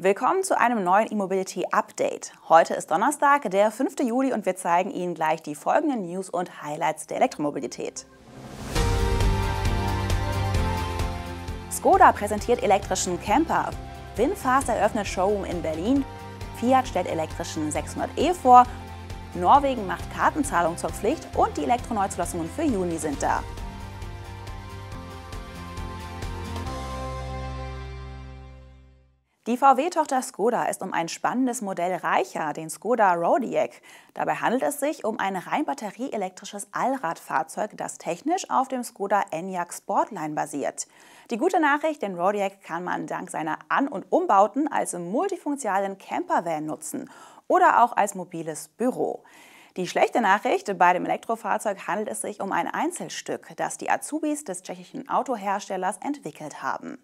Willkommen zu einem neuen E-Mobility Update. Heute ist Donnerstag, der 5. Juli und wir zeigen Ihnen gleich die folgenden News und Highlights der Elektromobilität. Skoda präsentiert elektrischen Camper. Winfast eröffnet Showroom in Berlin. Fiat stellt elektrischen 600e vor. Norwegen macht Kartenzahlung zur Pflicht und die Elektroneuzulassungen für Juni sind da. Die VW-Tochter Skoda ist um ein spannendes Modell reicher, den Skoda Rodiac. Dabei handelt es sich um ein rein batterieelektrisches Allradfahrzeug, das technisch auf dem Skoda Enyaq Sportline basiert. Die gute Nachricht, den Rodiac kann man dank seiner An- und Umbauten als multifunktionalen Campervan nutzen oder auch als mobiles Büro. Die schlechte Nachricht, bei dem Elektrofahrzeug handelt es sich um ein Einzelstück, das die Azubis des tschechischen Autoherstellers entwickelt haben.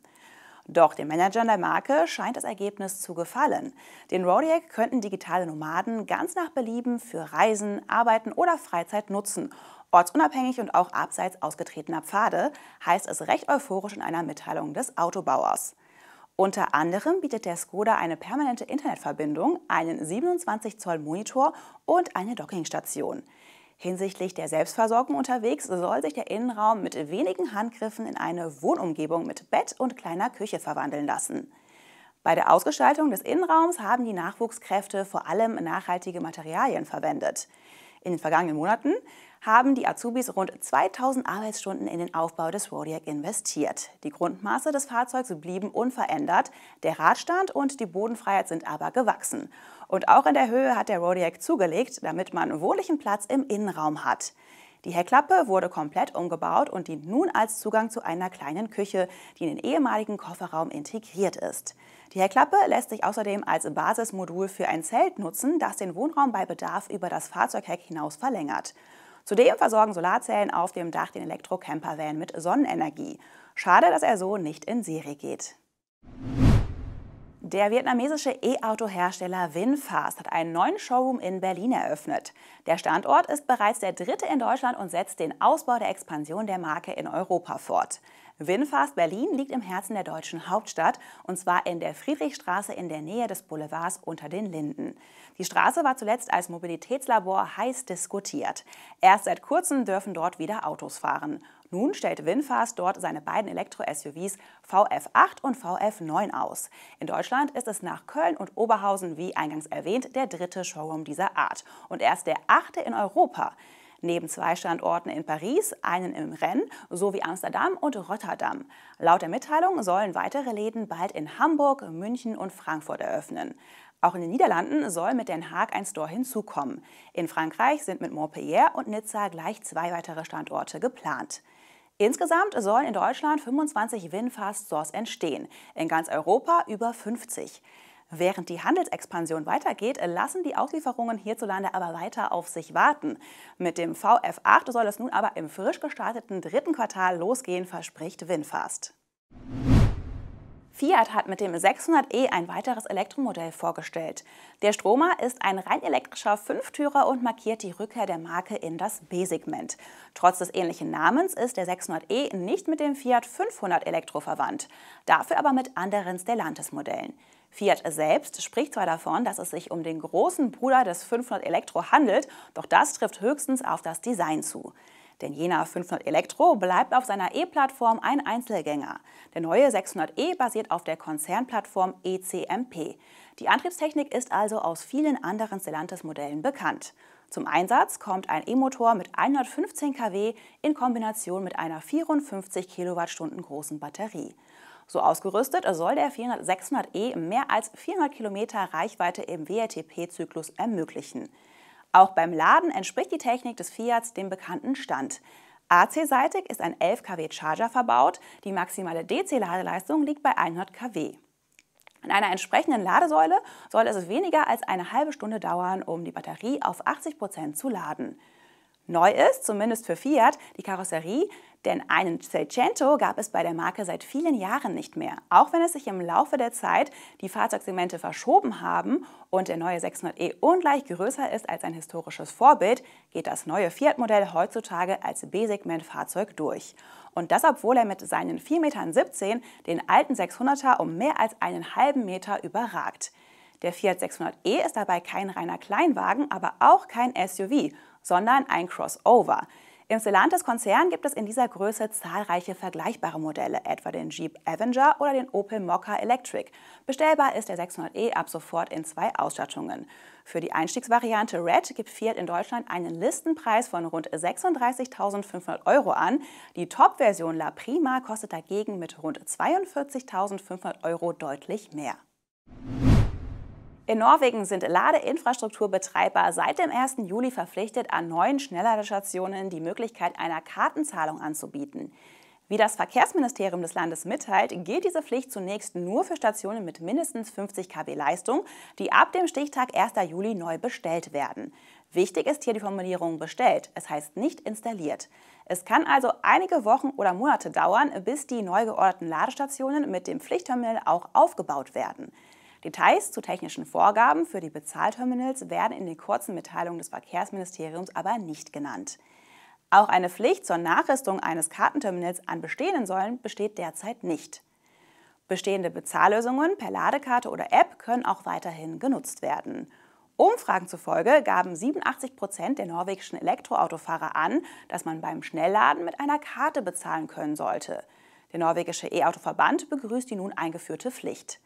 Doch den Managern der Marke scheint das Ergebnis zu gefallen. Den Rodiac könnten digitale Nomaden ganz nach Belieben für Reisen, Arbeiten oder Freizeit nutzen. Ortsunabhängig und auch abseits ausgetretener Pfade heißt es recht euphorisch in einer Mitteilung des Autobauers. Unter anderem bietet der Skoda eine permanente Internetverbindung, einen 27 Zoll Monitor und eine Dockingstation. Hinsichtlich der Selbstversorgung unterwegs soll sich der Innenraum mit wenigen Handgriffen in eine Wohnumgebung mit Bett und kleiner Küche verwandeln lassen. Bei der Ausgestaltung des Innenraums haben die Nachwuchskräfte vor allem nachhaltige Materialien verwendet. In den vergangenen Monaten haben die Azubis rund 2000 Arbeitsstunden in den Aufbau des Rodiac investiert. Die Grundmaße des Fahrzeugs blieben unverändert, der Radstand und die Bodenfreiheit sind aber gewachsen. Und auch in der Höhe hat der Rodiac zugelegt, damit man wohligen Platz im Innenraum hat. Die Heckklappe wurde komplett umgebaut und dient nun als Zugang zu einer kleinen Küche, die in den ehemaligen Kofferraum integriert ist. Die Heckklappe lässt sich außerdem als Basismodul für ein Zelt nutzen, das den Wohnraum bei Bedarf über das Fahrzeugheck hinaus verlängert. Zudem versorgen Solarzellen auf dem Dach den Elektro-Camper-Van mit Sonnenenergie. Schade, dass er so nicht in Serie geht. Der vietnamesische E-Auto-Hersteller VinFast hat einen neuen Showroom in Berlin eröffnet. Der Standort ist bereits der dritte in Deutschland und setzt den Ausbau der Expansion der Marke in Europa fort. Winfast Berlin liegt im Herzen der deutschen Hauptstadt und zwar in der Friedrichstraße in der Nähe des Boulevards unter den Linden. Die Straße war zuletzt als Mobilitätslabor heiß diskutiert. Erst seit kurzem dürfen dort wieder Autos fahren. Nun stellt VinFast dort seine beiden Elektro-SUVs VF8 und VF9 aus. In Deutschland ist es nach Köln und Oberhausen, wie eingangs erwähnt, der dritte Showroom dieser Art und erst der achte in Europa. Neben zwei Standorten in Paris, einen im Rennes sowie Amsterdam und Rotterdam. Laut der Mitteilung sollen weitere Läden bald in Hamburg, München und Frankfurt eröffnen. Auch in den Niederlanden soll mit Den Haag ein Store hinzukommen. In Frankreich sind mit Montpellier und Nizza gleich zwei weitere Standorte geplant. Insgesamt sollen in Deutschland 25 Winfast-Stores entstehen, in ganz Europa über 50. Während die Handelsexpansion weitergeht, lassen die Auslieferungen hierzulande aber weiter auf sich warten. Mit dem VF8 soll es nun aber im frisch gestarteten dritten Quartal losgehen, verspricht Winfast. Fiat hat mit dem 600e ein weiteres Elektromodell vorgestellt. Der Stromer ist ein rein elektrischer Fünftürer und markiert die Rückkehr der Marke in das B-Segment. Trotz des ähnlichen Namens ist der 600e nicht mit dem Fiat 500 Elektro verwandt, dafür aber mit anderen Stellantis-Modellen. Fiat selbst spricht zwar davon, dass es sich um den großen Bruder des 500 Elektro handelt, doch das trifft höchstens auf das Design zu. Denn jener 500 Elektro bleibt auf seiner E-Plattform ein Einzelgänger. Der neue 600e basiert auf der Konzernplattform ECMP. Die Antriebstechnik ist also aus vielen anderen Stellantis-Modellen bekannt. Zum Einsatz kommt ein E-Motor mit 115 kW in Kombination mit einer 54 Kilowattstunden großen Batterie. So ausgerüstet soll der 400 600e mehr als 400 Kilometer Reichweite im WRTP-Zyklus ermöglichen. Auch beim Laden entspricht die Technik des Fiats dem bekannten Stand. AC-seitig ist ein 11 kW Charger verbaut, die maximale DC-Ladeleistung liegt bei 100 kW. An einer entsprechenden Ladesäule soll es weniger als eine halbe Stunde dauern, um die Batterie auf 80% Prozent zu laden. Neu ist, zumindest für Fiat, die Karosserie, denn einen Seicento gab es bei der Marke seit vielen Jahren nicht mehr. Auch wenn es sich im Laufe der Zeit die Fahrzeugsegmente verschoben haben und der neue 600e ungleich größer ist als ein historisches Vorbild, geht das neue Fiat-Modell heutzutage als B-Segment-Fahrzeug durch. Und das, obwohl er mit seinen 4,17 Metern den alten 600er um mehr als einen halben Meter überragt. Der Fiat 600e ist dabei kein reiner Kleinwagen, aber auch kein SUV sondern ein Crossover. Im Stellantis-Konzern gibt es in dieser Größe zahlreiche vergleichbare Modelle, etwa den Jeep Avenger oder den Opel Mokka Electric. Bestellbar ist der 600e ab sofort in zwei Ausstattungen. Für die Einstiegsvariante Red gibt Fiat in Deutschland einen Listenpreis von rund 36.500 Euro an. Die Top-Version La Prima kostet dagegen mit rund 42.500 Euro deutlich mehr. In Norwegen sind Ladeinfrastrukturbetreiber seit dem 1. Juli verpflichtet, an neuen Schnellladestationen die Möglichkeit einer Kartenzahlung anzubieten. Wie das Verkehrsministerium des Landes mitteilt, gilt diese Pflicht zunächst nur für Stationen mit mindestens 50 kW Leistung, die ab dem Stichtag 1. Juli neu bestellt werden. Wichtig ist hier die Formulierung bestellt, es heißt nicht installiert. Es kann also einige Wochen oder Monate dauern, bis die neu georderten Ladestationen mit dem Pflichtterminal auch aufgebaut werden. Details zu technischen Vorgaben für die Bezahlterminals werden in den kurzen Mitteilungen des Verkehrsministeriums aber nicht genannt. Auch eine Pflicht zur Nachrüstung eines Kartenterminals an bestehenden Säulen besteht derzeit nicht. Bestehende Bezahllösungen per Ladekarte oder App können auch weiterhin genutzt werden. Umfragen zufolge gaben 87 Prozent der norwegischen Elektroautofahrer an, dass man beim Schnellladen mit einer Karte bezahlen können sollte. Der norwegische e autoverband begrüßt die nun eingeführte Pflicht.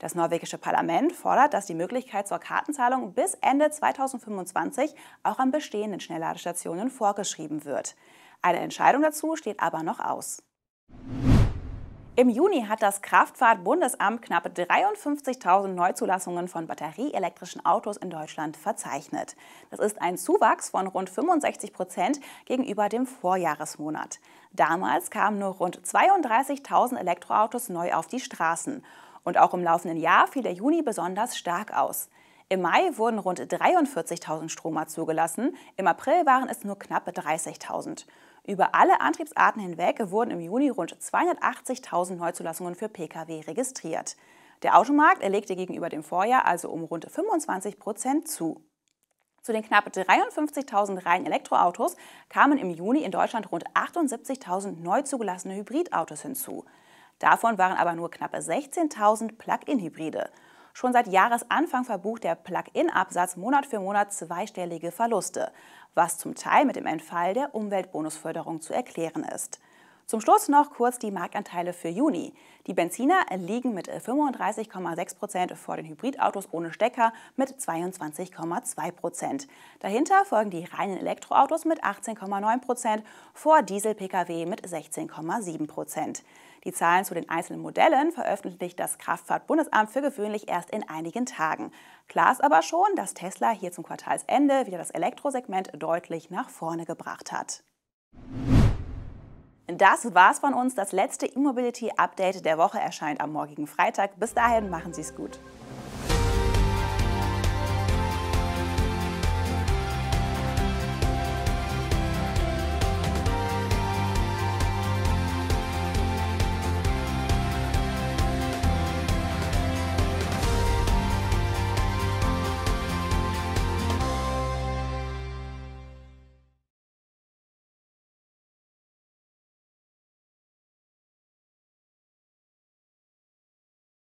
Das norwegische Parlament fordert, dass die Möglichkeit zur Kartenzahlung bis Ende 2025 auch an bestehenden Schnellladestationen vorgeschrieben wird. Eine Entscheidung dazu steht aber noch aus. Im Juni hat das Kraftfahrtbundesamt knapp 53.000 Neuzulassungen von batterieelektrischen Autos in Deutschland verzeichnet. Das ist ein Zuwachs von rund 65 Prozent gegenüber dem Vorjahresmonat. Damals kamen nur rund 32.000 Elektroautos neu auf die Straßen und auch im laufenden Jahr fiel der Juni besonders stark aus. Im Mai wurden rund 43.000 Stromer zugelassen, im April waren es nur knapp 30.000. Über alle Antriebsarten hinweg wurden im Juni rund 280.000 Neuzulassungen für Pkw registriert. Der Automarkt erlegte gegenüber dem Vorjahr also um rund 25 Prozent zu. Zu den knapp 53.000 reinen Elektroautos kamen im Juni in Deutschland rund 78.000 neu zugelassene Hybridautos hinzu. Davon waren aber nur knappe 16.000 Plug-in-Hybride. Schon seit Jahresanfang verbucht der Plug-in-Absatz Monat für Monat zweistellige Verluste, was zum Teil mit dem Entfall der Umweltbonusförderung zu erklären ist. Zum Schluss noch kurz die Marktanteile für Juni. Die Benziner liegen mit 35,6% äh, Prozent vor den Hybridautos ohne Stecker mit 22,2%. Prozent. Dahinter folgen die reinen Elektroautos mit 18,9%, Prozent vor Diesel-Pkw mit 16,7%. Prozent. Die Zahlen zu den einzelnen Modellen veröffentlicht das Kraftfahrtbundesamt für gewöhnlich erst in einigen Tagen. Klar ist aber schon, dass Tesla hier zum Quartalsende wieder das Elektrosegment deutlich nach vorne gebracht hat. Das war's von uns. Das letzte E-Mobility-Update der Woche erscheint am morgigen Freitag. Bis dahin machen Sie es gut.